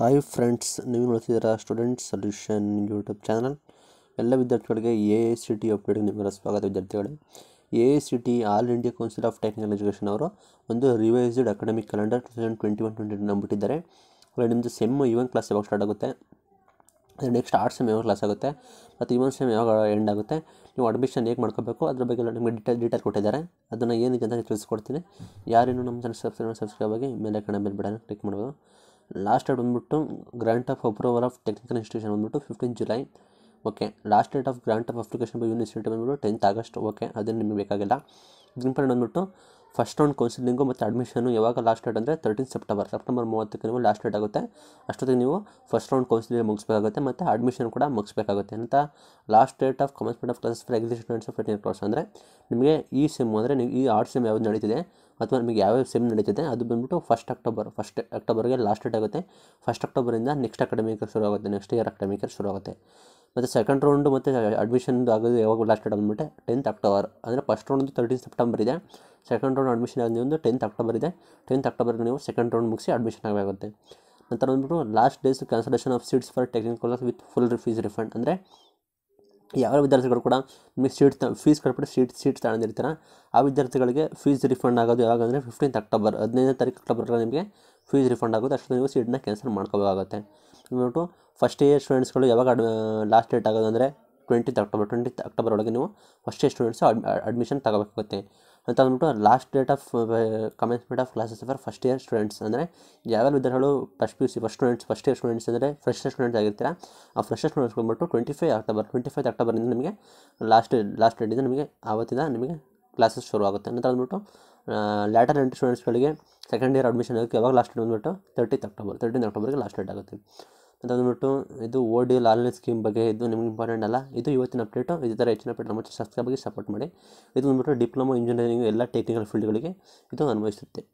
hi friends ನೀವು ನೋಡ್ತಿದ್ದೀರಾ student solution YouTube channel ಎಲ್ಲ ವಿದ್ಯಾರ್ಥಿಗಳಿಗೆ A A C T update ನಿಮಗೆ ಸ್ವಾಗತ ವಿದ್ಯಾರ್ಥಿಗಳೇ A A C T all India council of technical education ಅವರು ಒಂದು revised academic calendar two thousand twenty one twenty ನಂಬಿಟ್ಟಿದ್ದಾರೆ ನಿಮ್ಮದು ಸೆಮ್ ಇವನ್ ಕ್ಲಾಸ್ ಯಾವಾಗ ಸ್ಟಾರ್ಟ್ ಆಗುತ್ತೆ ನೆಕ್ಸ್ಟ್ ಆರ್ಟ್ ಸೆಮ್ ಯಾವಾಗ ಕ್ಲಾಸ್ ಆಗುತ್ತೆ ಮತ್ತು ಇವನ್ ಸೆಮ್ ಯಾವಾಗ ಎಂಡ್ ಆಗುತ್ತೆ ನೀವು ಅಡ್ಮಿಷನ್ ಹೇಗೆ ಮಾಡ್ಕೋಬೇಕು ಅದ್ರ ಬಗ್ಗೆ ನಿಮಗೆ ಡಿಟೇಲ್ ಡೀಟೇಲ್ ಕೊಟ್ಟಿದ್ದಾರೆ ಅದನ್ನು ಏನಿದೆ ಅಂತ ತಿಳಿಸ್ಕೊಡ್ತೀನಿ ಯಾರೇನು ನಮ್ಮ ಚಾನಲ್ ಸಬ್ಸ್ಕ್ರೈಬ್ ಸಬ್ಸ್ಕ್ರೈಬ್ ಆಗಿ ಮೇಲೆ ಕಡೆ ಮೇಲೆ ಬಿಡೋಣ ಕ್ಲಿಕ್ ಮಾಡ್ಬೋದು ಲಾಸ್ಟ್ ಡೇಟ್ ಬಂದ್ಬಿಟ್ಟು grant of approval of technical institution ಬಂದ್ಬಿಟ್ಟು fifteen July okay last date of grant of application by university ಬಂದ್ಬಿಟ್ಟು ಟೆಂತ್ ಆಗಸ್ಟ್ ಓಕೆ ಅದನ್ನು ನಿಮಗೆ ಬೇಕಾಗಿಲ್ಲ ಇದನ್ನ ಬಂದ್ಬಿಟ್ಟು ಫಸ್ಟ್ ರೌಂಡ್ ಕೌನ್ಸಿಲಿಂಗು ಮತ್ತು ಅಡ್ಮಿಷನು ಯಾವಾಗ ಲಾಸ್ಟ್ ಡೇಟ್ ಅಂದರೆ ತರ್ಟೀನ್ ಸೆಪ್ಟೆಂಬರ್ ಸೆಪ್ಟೆಂಬರ್ ಮೂವತ್ತಕ್ಕೆ ನೀವು ಲಾಸ್ಟ್ ಡೇಟ್ ಆಗುತ್ತೆ ಅಷ್ಟೊತ್ತಿಗೆ ನೀವು ಫಸ್ಟ್ ರೌಂಡ್ ಕೌನ್ಸಿಲಿಂಗ್ ಮುಗಿಸ್ಬೇಕಾಗುತ್ತೆ ಮತ್ತು ಅಡ್ಮಿಷನ್ ಕೂಡ ಮುಗಿಸ್ಬೇಕಾಗುತ್ತೆ ಅಂತ last date of commencement of classes for existence of eighteen class ಅಂದರೆ ನಿಮಗೆ ಈ ಸೆಮ್ ಅಂದರೆ ನೀವು ಈ ಆರ್ಟ್ ಸೆಮ್ ಯಾವ್ದು ನಡೀತಿದೆ ಅಥವಾ ನಿಮಗೆ ಯಾವ್ಯಾವ ಸೆಮ್ ನಡೀತಿದೆ ಅದು ಬಂದುಬಿಟ್ಟು ಫಸ್ಟ್ ಅಕ್ಟೋಬರ್ ಫಸ್ಟ್ ಅಕ್ಟೋಬರ್ಗೆ ಲಾಸ್ಟ್ ಡೇಟ್ ಆಗುತ್ತೆ ಫಸ್ಟ್ ಅಕ್ಟೋಬರಿಂದ ನೆಕ್ಸ್ಟ್ ಅಕಾಡೆಮಿಕ್ ಶುರು ಆಗುತ್ತೆ ನೆಕ್ಸ್ಟ್ ಇಯರ್ ಅಕಾಡೆಮಿಕ್ ಶುರು ಆಗುತ್ತೆ ಮತ್ತು ಸೆಕೆಂಡ್ ರೌಂಡ್ ಮತ್ತು ಅಡ್ಮಿಷನ್ ಆಗೋದು ಯಾವಾಗ ಲಾಸ್ಟ್ ಡೇಟ್ ಬಂದುಬಿಟ್ಟು ಟೆಂತ್ ಅಕ್ಟೋಬರ್ ಅಂದರೆ ಫಸ್ಟ್ ರೌಂಡ್ ತರ್ಟೀನ್ ಸೆಪ್ಟೆಂಬರ್ ಇದೆ ಸೆಕೆಂಡ್ ರೌಂಡ್ ಅಡ್ಮಿಷನ್ ಆಗಿ ಒಂದು ಟೆಂತ್ ಅಕ್ಟೋಬರ್ ಇದೆ ಟೆಂತ್ ಅಕ್ಟೋಬರ್ಗೆ ನೀವು ಸೆಕೆಂಡ್ ರೌಂಡ್ ಮುಗಿಸಿ ಅಡ್ಮಿಷನ್ ಆಗಬೇಕಾಗುತ್ತೆ ನಂತರ ಬಂದುಬಿಟ್ಟು last days cancellation of seats for technical with full fees refund ಅಂದರೆ ಯಾವ ವಿದ್ಯಾರ್ಥಿಗಳು ಕೂಡ ನಿಮಗೆ ಸೀಟ್ ಫೀಸ್ ಕಟ್ಬಿಟ್ಟು ಸೀಟ್ ಸೀಟ್ಸ್ ತಗೊಂಡಿರ್ತಾರ ಆ ವಿದ್ಯಾರ್ಥಿಗಳಿಗೆ ಫೀಸ್ ರಿಫಂಡ್ ಆಗೋದು ಯಾವಾಗ ಅಂದರೆ ಫಿಫ್ಟೀನ್ತ್ ಅಕ್ಟೋಬರ್ ಹದಿನೈದನೇ ತಾರೀಕು ಅಕ್ಟೋಬರ್ ನಿಮಗೆ ಫೀಸ್ ರಿಫಂಡ್ ಆಗೋದು ಅಷ್ಟು ನೀವು ಸೀಟನ್ನ ಕ್ಯಾನ್ಸಲ್ ಮಾಡ್ಕೋಬೇಕಾಗುತ್ತೆ ಅಂದ್ಬಿಟ್ಟು ಫಸ್ಟ್ ಇಯರ್ ಸ್ಟೂಡೆಂಟ್ಸ್ಗಳು ಯಾವಾಗ ಅಡ್ ಲಾಸ್ಟ್ ಡೇಟ್ ಆಗೋದು ಅಂದರೆ ಟ್ವೆಂಟಿತ್ ಅಕ್ಟೋಬರ್ ಟ್ವೆಂಟಿತ್ ಅಕ್ಟೋಬರ್ ಒಳಗೆ ನೀವು ಫಸ್ಟ್ ಇಯರ್ ಸ್ಟೂಡೆಂಟ್ಸ್ ಅಡ್ಮಿಷನ್ ತಗೋಬೇಕಾಗುತ್ತೆ ಅಂತ ಅಂದ್ಬಿಟ್ಟು last date of commencement of classes for first year students ಅಂದರೆ ಯಾವ್ಯಾವ ವಿದ್ಯಾರ್ಥಿಗಳು first P U C first students first year students ಅಂದರೆ ಫ್ರೆಶ್ ಸ್ಟೂಡೆಂಟ್ಸ್ ಆಗಿರ್ತೀರಾ ಆ ಫ್ರೆಶರ್ ಸ್ಟೂಡೆಂಟ್ಸ್ ಬಂದ್ಬಿಟ್ಟು twenty five October twenty five ಅಕ್ಟೋಬರ್ನಿಂದ ನಿಮಗೆ ಲಾಸ್ಟ್ ಲಾಸ್ಟ್ ಡೇಟಿಂದ ನಿಮಗೆ ಆವತ್ತಿಂದ ನಿಮಗೆ ಕ್ಲಾಸಸ್ ಶುರು ಆಗುತ್ತೆ ನಂತರ ಅಂದ್ಬಿಟ್ಟು ಲ್ಯಾಟರ್ ಎಂಟ್ರಿ ಸ್ಟೂಡೆಂಟ್ಸ್ಗಳಿಗೆ ಸೆಕೆಂಡ್ ಇಯರ್ ಅಡ್ಮಿಷನ್ ಆಗೋಕ್ಕೆ ಯಾವಾಗ ಲಾಸ್ಟ್ ಡೇಟ್ ಬಂದುಬಿಟ್ಟು ತರ್ಟಿತ್ ಅಕ್ಟೋಬರ್ ತರ್ಟೀನ್ ಅಕ್ಟೋಬರ್ಗೆ ಲಾಸ್ಟ್ ಡೇಟ್ ಆಗುತ್ತೆ ಅಂತ ಅಂದ್ಬಿಟ್ಟು ಇದು O D L online scheme ಬಗ್ಗೆ ಇದು ನಿಮ್ಗೆ ಇಂಪಾರ್ಟೆಂಟ್ ಅಲ್ಲ ಇದು ಇವತ್ತಿನ ಅಪ್ಡೇಟು ಇದೇ ಥರ ಹೆಚ್ಚಿನ ಅಪ್ಡೇಟ್ ನಮ್ಮ ಶಾಸ್ತ್ರ ಬಗ್ಗೆ ಸಪೋರ್ಟ್ ಮಾಡಿ ಇದು ಬಂದ್ಬಿಟ್ಟು ಡಿಪ್ಲೊಮಾ ಇಂಜಿನಿಯರಿಂಗ್ ಎಲ್ಲ ಟೆಕ್ನಿಕಲ್ ಫೀಲ್ಡ್ಗಳಿಗೆ ಇದು ಅನ್ವಯಿಸುತ್ತೆ